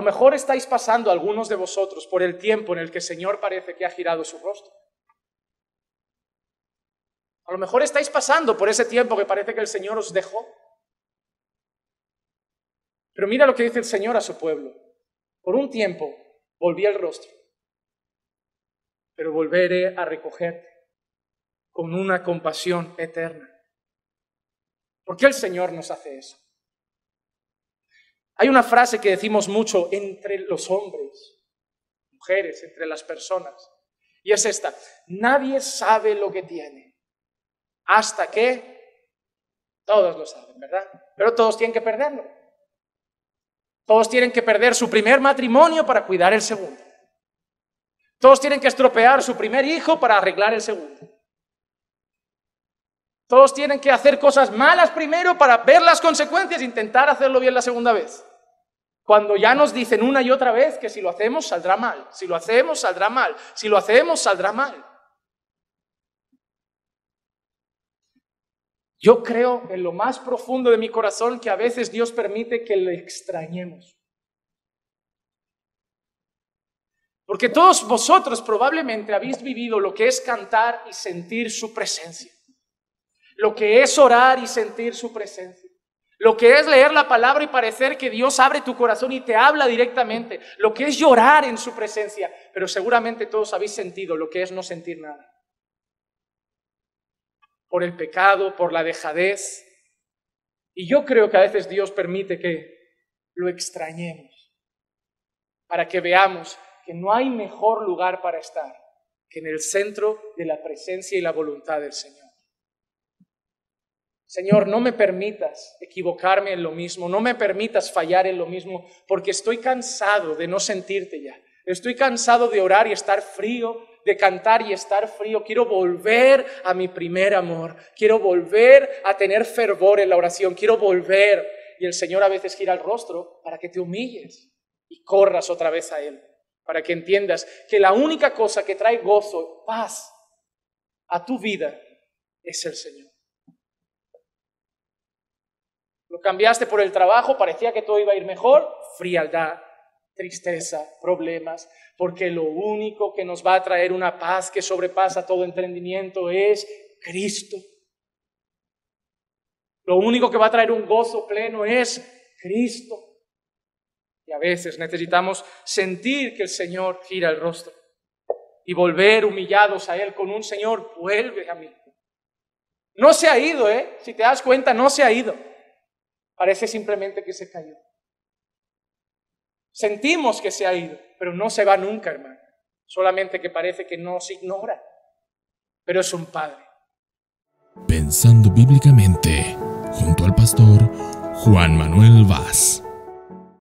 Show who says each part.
Speaker 1: lo mejor estáis pasando algunos de vosotros por el tiempo en el que el Señor parece que ha girado su rostro. A lo mejor estáis pasando por ese tiempo que parece que el Señor os dejó. Pero mira lo que dice el Señor a su pueblo. Por un tiempo volví el rostro, pero volveré a recogerte con una compasión eterna. ¿Por qué el Señor nos hace eso? Hay una frase que decimos mucho entre los hombres, mujeres, entre las personas, y es esta, nadie sabe lo que tiene hasta que todos lo saben, ¿verdad? Pero todos tienen que perderlo. Todos tienen que perder su primer matrimonio para cuidar el segundo. Todos tienen que estropear su primer hijo para arreglar el segundo. Todos tienen que hacer cosas malas primero para ver las consecuencias e intentar hacerlo bien la segunda vez. Cuando ya nos dicen una y otra vez que si lo hacemos saldrá mal, si lo hacemos saldrá mal, si lo hacemos saldrá mal. Yo creo en lo más profundo de mi corazón que a veces Dios permite que le extrañemos. Porque todos vosotros probablemente habéis vivido lo que es cantar y sentir su presencia. Lo que es orar y sentir su presencia. Lo que es leer la palabra y parecer que Dios abre tu corazón y te habla directamente. Lo que es llorar en su presencia. Pero seguramente todos habéis sentido lo que es no sentir nada. Por el pecado, por la dejadez. Y yo creo que a veces Dios permite que lo extrañemos. Para que veamos que no hay mejor lugar para estar que en el centro de la presencia y la voluntad del Señor. Señor, no me permitas equivocarme en lo mismo, no me permitas fallar en lo mismo, porque estoy cansado de no sentirte ya. Estoy cansado de orar y estar frío, de cantar y estar frío. Quiero volver a mi primer amor. Quiero volver a tener fervor en la oración. Quiero volver. Y el Señor a veces gira el rostro para que te humilles y corras otra vez a Él. Para que entiendas que la única cosa que trae gozo, paz a tu vida es el Señor. Lo cambiaste por el trabajo, parecía que todo iba a ir mejor, frialdad, tristeza, problemas, porque lo único que nos va a traer una paz que sobrepasa todo entendimiento es Cristo. Lo único que va a traer un gozo pleno es Cristo. Y a veces necesitamos sentir que el Señor gira el rostro y volver humillados a Él con un Señor, vuelve a mí. No se ha ido, ¿eh? Si te das cuenta, no se ha ido. Parece simplemente que se cayó. Sentimos que se ha ido, pero no se va nunca, hermano. Solamente que parece que se ignora, pero es un padre. Pensando bíblicamente, junto al pastor Juan Manuel Vaz.